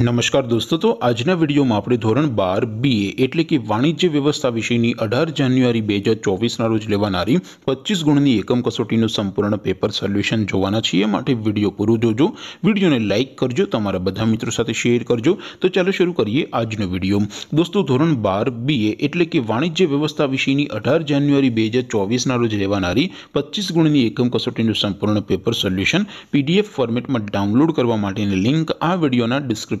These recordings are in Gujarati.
नमस्कार दोस्तों तो आज ना वीडियो मा आपणे ધોરણ 12 बीए એટલે કે વાણિજ્ય વ્યવસ્થા વિષયની 18 જાન્યુઆરી 2024 ના રોજ લેવાણારી 25 ગુણની એકમ કસોટીનું સંપૂર્ણ પેપર સોલ્યુશન જોવાનું છે એમ માટે વિડિયો પૂરો જોજો વિડિયોને લાઈક કરજો તમારા બધા મિત્રો સાથે શેર કરજો તો ચાલો શરુ કરીએ આજનો વિડિયો दोस्तों ધોરણ 12 बीए એટલે કે વાણિજ્ય વ્યવસ્થા વિષયની 18 જાન્યુઆરી 2024 ના રોજ લેવાણારી 25 ગુણની એકમ કસોટીનું સંપૂર્ણ પેપર સોલ્યુશન PDF ફોર્મેટમાં ડાઉનલોડ કરવા માટેની લિંક આ વિડિયોના ડિસ્ક્રિપ્ટ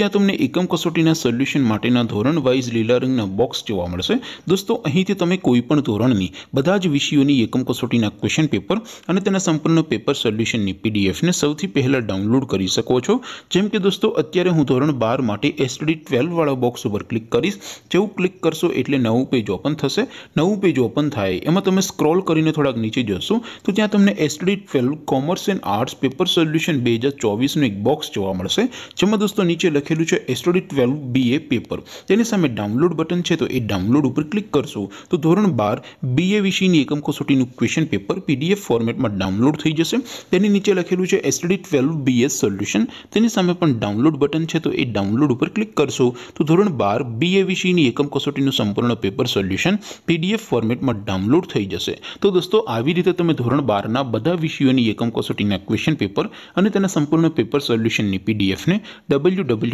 જે તમે એકમ કસોટીના સોલ્યુશન માટેના ધોરણ વાઇઝ લીલા રંગના બોક્સ જોવા મળશે દોસ્તો અહીંથી તમે કોઈ પણ ધોરણની બધા જ વિષયોની એકમ કસોટીના ક્વેશ્ચન પેપર અને તેના સંપૂર્ણનો પેપર સોલ્યુશનની પીડીએફ ને સૌથી પહેલા ડાઉનલોડ કરી શકો છો જેમ કે દોસ્તો અત્યારે હું ધોરણ 12 માટે STD 12 વાળો બોક્સ ઉપર ક્લિક કરીશ જેવું ક્લિક કરશો એટલે નવું પેજ ઓપન થશે નવું પેજ ઓપન થાય એમાં તમે સ્ક્રોલ કરીને થોડક નીચે જશો તો ત્યાં તમને STD ફેલ commerce and arts paper solution 2024 નો એક બોક્સ જોવા મળશે જેમાં દોસ્તો નીચે ખેલું છે STD 12 BA પેપર તેની સામે ડાઉનલોડ બટન છે તો એ ડાઉનલોડ ઉપર ક્લિક કરશો તો ધોરણ 12 BA VC ની એકમ કોસોટી નું ક્વેશ્ચન પેપર PDF ફોર્મેટમાં ડાઉનલોડ થઈ જશે તેની નીચે લખેલું છે STD 12 BA સોલ્યુશન તેની સામે પણ ડાઉનલોડ બટન છે તો એ ડાઉનલોડ ઉપર ક્લિક કરશો તો ધોરણ 12 BA VC ની એકમ કોસોટી નું સંપૂર્ણ પેપર સોલ્યુશન PDF ફોર્મેટમાં ડાઉનલોડ થઈ જશે તો દોસ્તો આવી રીતે તમે ધોરણ 12 ના બધા વિષયોની એકમ કોસોટી ના ક્વેશ્ચન પેપર અને તેના સંપૂર્ણ પેપર સોલ્યુશન ની PDF ને WW